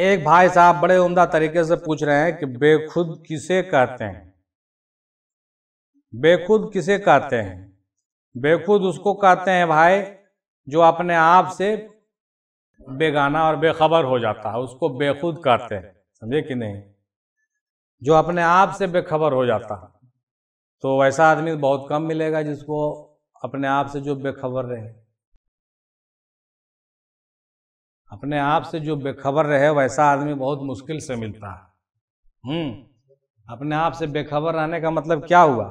एक भाई साहब बड़े उमदा तरीके से पूछ रहे हैं कि बेखुद किसे कहते हैं बेखुद किसे कहते हैं बेखुद उसको कहते हैं भाई जो अपने आप से बेगाना और बेखबर हो जाता है उसको बेखुद कहते हैं समझे कि नहीं जो अपने आप से बेखबर हो जाता है तो वैसा आदमी बहुत कम मिलेगा जिसको अपने आप से जो बेखबर रहे अपने आप से जो बेखबर रहे वैसा आदमी बहुत मुश्किल से मिलता है हम्म अपने आप से बेखबर रहने का मतलब क्या हुआ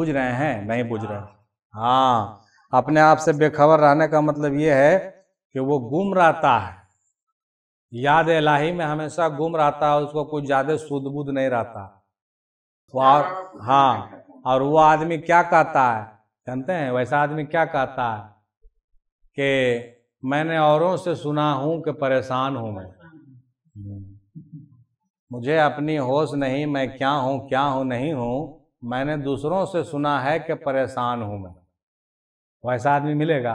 बुझ रहे हैं नहीं बुझ रहे हाँ अपने आप से बेखबर रहने का मतलब ये है कि वो गुम रहता है याद इलाही में हमेशा गुम रहता है उसको कुछ ज़्यादा सुध बुध नहीं रहता तो और हाँ और वो आदमी क्या कहता है जानते हैं वैसा आदमी क्या कहता है कि मैंने औरों से सुना हूं कि परेशान हूं मैं मुझे अपनी होश नहीं मैं क्या हूं क्या हूं नहीं हूं मैंने दूसरों से सुना है कि परेशान हूं मैं वैसा आदमी मिलेगा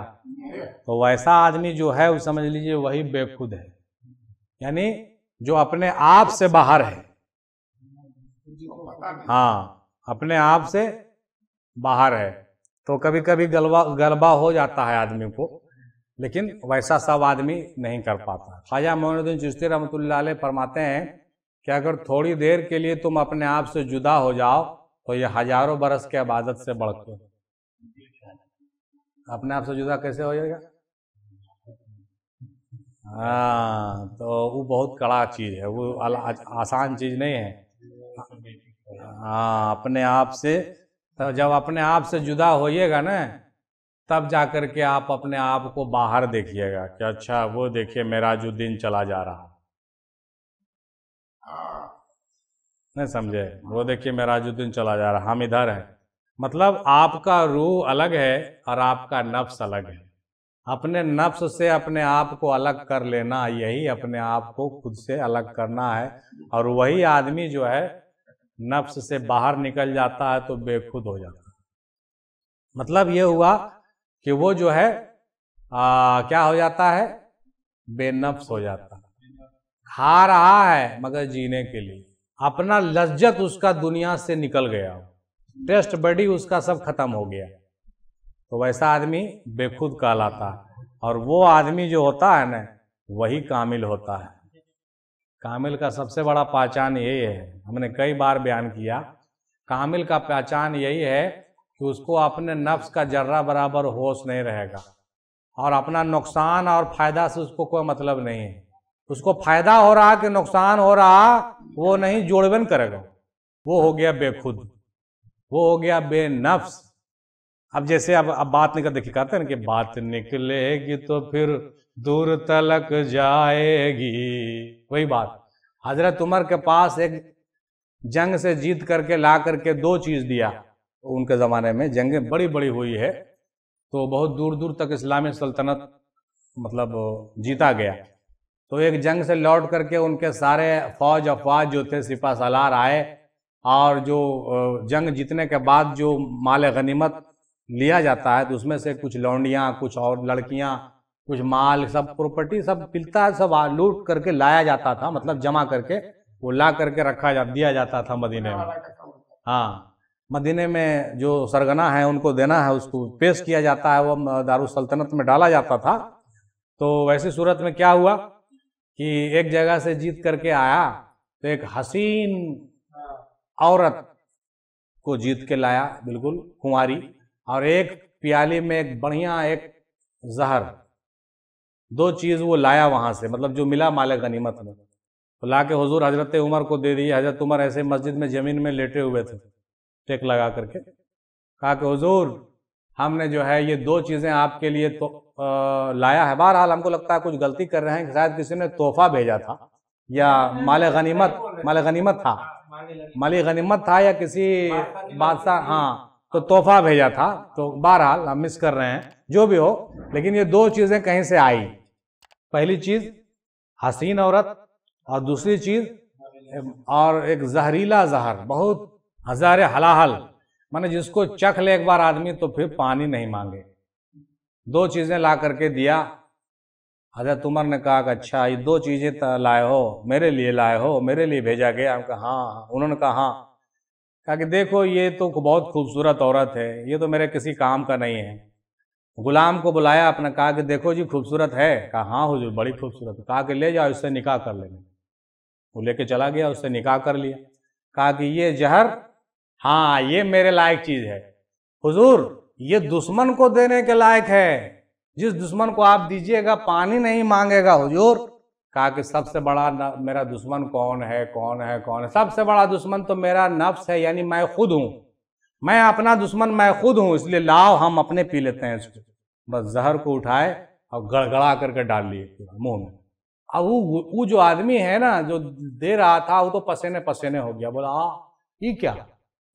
तो वैसा आदमी जो है वो समझ लीजिए वही बेखुद है यानी जो अपने आप से बाहर है हाँ अपने आप से बाहर है तो कभी कभी गलबा गलबा हो जाता है आदमी को लेकिन वैसा सब आदमी नहीं कर पाता ख्वाजा मोहनुद्दीन चिश्ती रहमत फरमाते हैं कि अगर थोड़ी देर के लिए तुम अपने आप से जुदा हो जाओ तो ये हजारों बरस के इबादत से बढ़ते अपने आप से जुदा कैसे हो जाएगा हाँ तो वो बहुत कड़ा चीज़ है वो आसान चीज़ नहीं है हाँ अपने आप से तो जब अपने आप से जुदा होइएगा ना तब जा कर के आप अपने आप को बाहर देखिएगा कि अच्छा वो देखिए मेराजुद्दीन चला जा रहा हाँ। नहीं समझे वो देखिए मेराजुद्दीन चला जा रहा हम इधर है मतलब आपका रूह अलग है और आपका नफ्स अलग है अपने नफ्स से अपने आप को अलग कर लेना यही अपने आप को खुद से अलग करना है और वही आदमी जो है नफ्स से बाहर निकल जाता है तो बेखुद हो जाता है मतलब ये हुआ कि वो जो है आ, क्या हो जाता है बेनफ्स हो जाता है खा रहा है मगर जीने के लिए अपना लज्जत उसका दुनिया से निकल गया टेस्ट बडी उसका सब खत्म हो गया तो वैसा आदमी बेखुद कहलाता है और वो आदमी जो होता है ना वही कामिल होता है कामिल का सबसे बड़ा पहचान यही है हमने कई बार बयान किया कामिल का पहचान यही है कि उसको अपने नफ्स का जर्रा बराबर होश नहीं रहेगा और अपना नुकसान और फायदा से उसको कोई मतलब नहीं है उसको फायदा हो रहा कि नुकसान हो रहा वो नहीं जोड़बन करेगा वो हो गया बेखुद वो हो गया बेनफ्स अब जैसे अब अब बात निकल देखिए कहते हैं ना कि बात निकलेगी तो फिर दूर तलक जाएगी वही बात हजरत उमर के पास एक जंग से जीत करके ला करके दो चीज दिया उनके ज़माने में जंगें बड़ी बड़ी हुई है तो बहुत दूर दूर तक इस्लामी सल्तनत मतलब जीता गया तो एक जंग से लौट करके उनके सारे फौज अफवाज जो थे सिपा सलार आए और जो जंग जीतने के बाद जो माल गनीमत लिया जाता है तो उसमें से कुछ लौंडियाँ कुछ और लड़कियाँ कुछ माल सब प्रॉपर्टी सब मिलता है सब लूट करके लाया जाता था मतलब जमा करके वो ला करके रखा जा दिया जाता था मदीने में हाँ मदीने में जो सरगना है उनको देना है उसको पेश किया जाता है वह सल्तनत में डाला जाता था तो वैसी सूरत में क्या हुआ कि एक जगह से जीत करके आया तो एक हसीन औरत को जीत के लाया बिल्कुल कुंवारी और एक प्याली में एक बढ़िया एक जहर दो चीज़ वो लाया वहाँ से मतलब जो मिला माले गनीमत में तो ला के हजूर हजरत उमर को दे दी हजरत उमर ऐसे मस्जिद में ज़मीन में लेटे हुए थे टेक लगा करके कहा कि हजूर हमने जो है ये दो चीज़ें आपके लिए तो आ, लाया है बहरहाल हमको लगता है कुछ गलती कर रहे हैं कि शायद किसी ने तोहफा भेजा था या माल गनीमत माल गनीमत था माली गनीमत था या किसी बादशाह हाँ तो तोहफा भेजा था तो बहरहाल हम मिस कर रहे हैं जो भी हो लेकिन ये दो चीज़ें कहीं से आई पहली चीज़ हसीन औरत और दूसरी चीज़ और एक जहरीला जहर बहुत हजारे हलाहल मैंने जिसको चख ले एक बार आदमी तो फिर पानी नहीं मांगे दो चीजें ला करके दिया हजरत उमर ने कहा कि अच्छा ये दो चीजें लाए हो मेरे लिए लाए हो मेरे लिए भेजा गया हम कहा हाँ, हाँ उन्होंने कहा हाँ कहा कि देखो ये तो बहुत खूबसूरत औरत है ये तो मेरे किसी काम का नहीं है गुलाम को बुलाया आपने कहा कि देखो जी खूबसूरत है कहा हाँ हुजूर बड़ी खूबसूरत कहा कि ले जाओ इससे निकाह कर लेना वो लेके चला गया उससे निकाह कर लिया कहा कि ये जहर हाँ ये मेरे लायक चीज है हुजूर ये दुश्मन को देने के लायक है जिस दुश्मन को आप दीजिएगा पानी नहीं मांगेगा हुजूर कहा कि सबसे बड़ा मेरा दुश्मन कौन है कौन है कौन है सबसे बड़ा दुश्मन तो मेरा नफ्स है यानी मैं खुद हूं मैं अपना दुश्मन मैं खुद हूं इसलिए लाओ हम अपने पी लेते हैं इसको बस जहर को उठाए और गड़गड़ा करके डाल लिए मुंह में अब वो वो जो आदमी है ना जो दे रहा था वो तो पसीने पसीने हो गया बोला आ ये क्या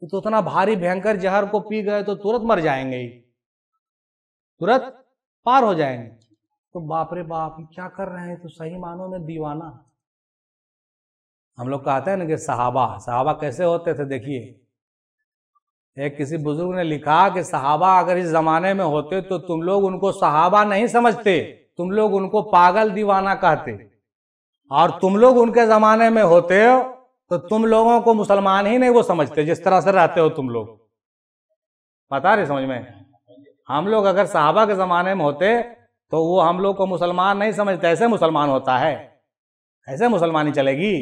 कि तो उतना भारी भयंकर जहर को पी गए तो तुरंत मर जाएंगे तुरंत पार हो जाएंगे तो बाप रे बाप क्या कर रहे हैं तो सही मानो में दीवाना हम लोग कहते हैं ना कि सहाबा सहाबा कैसे होते थे देखिए एक किसी बुजुर्ग ने लिखा कि सहाबा अगर इस जमाने में होते तो तुम लोग उनको सहाबा नहीं समझते तुम लोग उनको पागल दीवाना कहते और तुम लोग उनके जमाने में होते हो तो तुम लोगों को मुसलमान ही नहीं वो समझते जिस तरह से रहते हो तुम लोग पता रहे समझ में हम लोग अगर साहबा के ज़माने में होते तो वो हम लोग को मुसलमान नहीं समझते ऐसे मुसलमान होता है ऐसे मुसलमानी चलेगी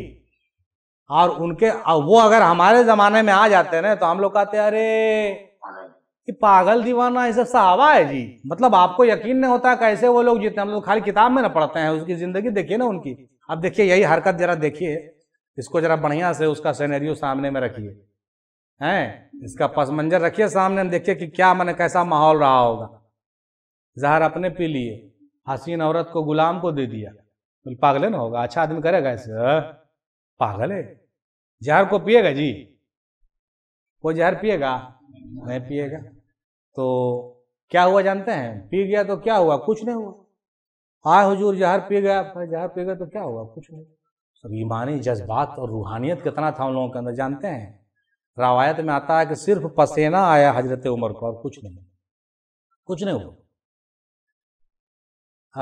और उनके वो अगर हमारे ज़माने में आ जाते ना तो हम लोग कहते अरे कि पागल दीवाना ये सब सहावा है जी मतलब आपको यकीन नहीं होता कैसे वो लोग जितने हम लोग खाली किताब में ना पढ़ते हैं उसकी ज़िंदगी देखिए ना उनकी अब देखिए यही हरकत ज़रा देखिए इसको जरा बढ़िया से उसका सैनरियो सामने में रखिए हैं इसका पस मंजर रखिए सामने देखिए कि क्या मैंने कैसा माहौल रहा होगा जहर अपने पी लिए हसीन औरत को गुलाम को दे दिया तो पागले ना होगा अच्छा आदमी करेगा ऐसे हाँ? पागल है जहर को पिएगा जी वो जहर पिएगा नहीं पिएगा तो क्या हुआ जानते हैं पी गया तो क्या हुआ कुछ नहीं हुआ आए हाँ हुजूर जहर पी गया जहर पी गया तो क्या हुआ कुछ नहीं अब तो ईमानी जज्बात और रूहानियत कितना था उन लोगों के अंदर जानते हैं रवायत में आता है कि सिर्फ पसेना आया हजरत उमर को और कुछ नहीं कुछ नहीं हुआ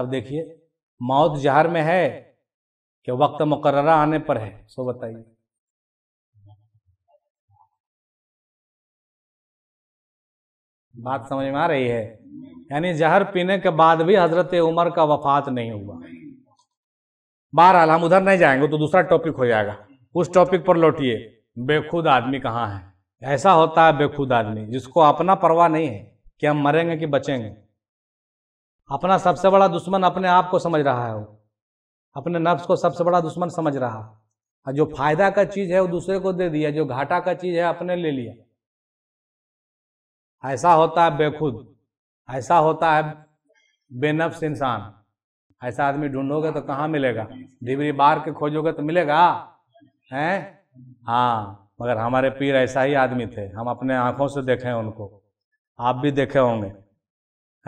अब देखिए मौत जहर में है कि वक्त मुकर्रा आने पर है सो बताइए बात समझ में आ रही है यानी जहर पीने के बाद भी हजरत उमर का वफात नहीं हुआ बहरहाल हम उधर नहीं जाएंगे तो दूसरा टॉपिक हो जाएगा उस टॉपिक पर लौटिए बेखुद आदमी कहाँ है ऐसा होता है बेखुद आदमी जिसको अपना परवाह नहीं है कि हम मरेंगे कि बचेंगे अपना सबसे बड़ा दुश्मन अपने आप को समझ रहा है वो अपने नफ्स को सबसे बड़ा दुश्मन समझ रहा और जो फायदा का चीज़ है वो दूसरे को दे दिया जो घाटा का चीज़ है अपने ले लिया ऐसा होता है बेखुद ऐसा होता है बेनफ्स इंसान ऐसा आदमी ढूंढोगे तो कहाँ मिलेगा डिबरी बार के खोजोगे तो मिलेगा हैं हाँ मगर हमारे पीर ऐसा ही आदमी थे हम अपने आंखों से देखे उनको आप भी देखे होंगे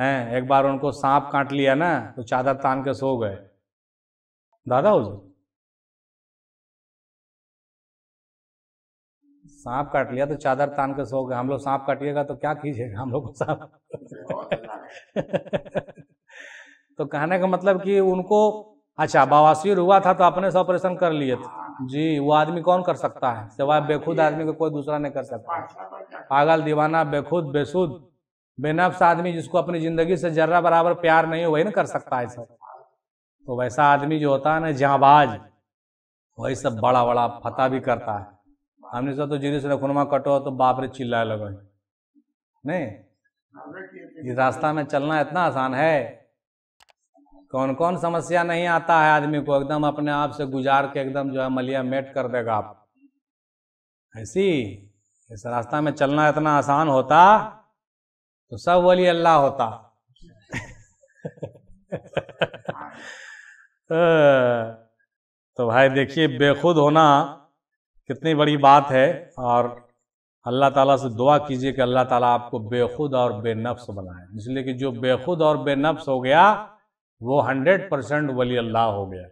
हैं एक बार उनको सांप काट लिया ना तो चादर तान के सो गए दादा हो सांप काट लिया तो चादर तान के सो गए हम लोग सांप काटिएगा तो क्या कीजिएगा हम लोग को सांप तो कहने का मतलब कि उनको अच्छा बवासीर हुआ था तो अपने से ऑपरेशन कर लिए थे जी वो आदमी कौन कर सकता है सिवाय बेखुद आदमी को कोई दूसरा नहीं कर सकता पागल दीवाना बेखुद बेसुद बेनफ्स आदमी जिसको अपनी जिंदगी से जर्रा बराबर प्यार नहीं हो वही ना कर सकता है सब तो वैसा आदमी जो होता है ना जाबाज वही सब बड़ा बड़ा फता भी करता है हमने सब तो से रखुनमा कटो तो बाप रे चिल्लाए लगे नहीं ये रास्ता में चलना इतना आसान है कौन कौन समस्या नहीं आता है आदमी को एकदम अपने आप से गुजार के एकदम जो है मलिया मेट कर देगा आप ऐसी इस रास्ता में चलना इतना आसान होता तो सब वली अल्लाह होता तो भाई देखिए बेखुद होना कितनी बड़ी बात है और अल्लाह ताला से दुआ कीजिए कि अल्लाह ताला आपको बेखुद और बेनफ्स बनाए इसलिए कि जो बेखुद और बेनफ्स हो गया वो हंड्रेड परसेंट वली अल्लाह हो गया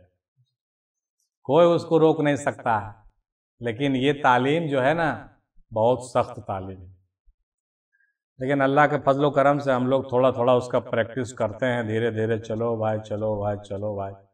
कोई उसको रोक नहीं सकता है लेकिन ये तालीम जो है ना बहुत सख्त तालीम है लेकिन अल्लाह के फजलो करम से हम लोग थोड़ा थोड़ा उसका प्रैक्टिस करते हैं धीरे धीरे चलो भाई चलो भाई चलो भाई